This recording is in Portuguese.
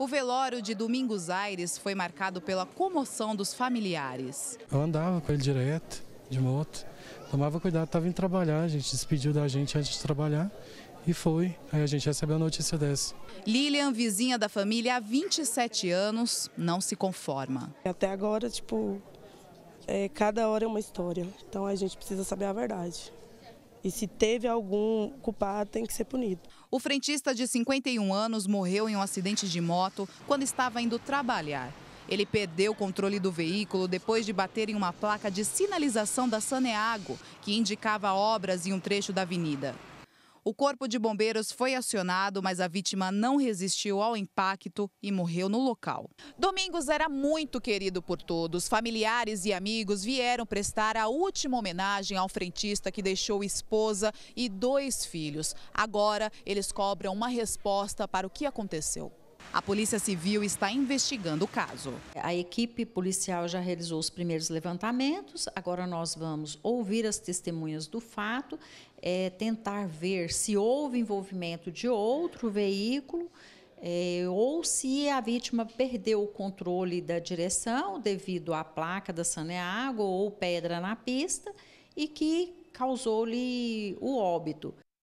O velório de Domingos Aires foi marcado pela comoção dos familiares. Eu andava com ele direto, de moto, tomava cuidado, estava indo trabalhar, a gente despediu da gente antes de trabalhar e foi. Aí a gente recebeu a notícia dessa. Lilian, vizinha da família há 27 anos, não se conforma. Até agora, tipo, é, cada hora é uma história, então a gente precisa saber a verdade. E se teve algum culpado, tem que ser punido. O frentista de 51 anos morreu em um acidente de moto quando estava indo trabalhar. Ele perdeu o controle do veículo depois de bater em uma placa de sinalização da Saneago, que indicava obras em um trecho da avenida. O corpo de bombeiros foi acionado, mas a vítima não resistiu ao impacto e morreu no local. Domingos era muito querido por todos. Familiares e amigos vieram prestar a última homenagem ao frentista que deixou esposa e dois filhos. Agora, eles cobram uma resposta para o que aconteceu. A Polícia Civil está investigando o caso. A equipe policial já realizou os primeiros levantamentos, agora nós vamos ouvir as testemunhas do fato, é, tentar ver se houve envolvimento de outro veículo. É, ou se a vítima perdeu o controle da direção devido à placa da Saneago ou pedra na pista e que causou-lhe o óbito.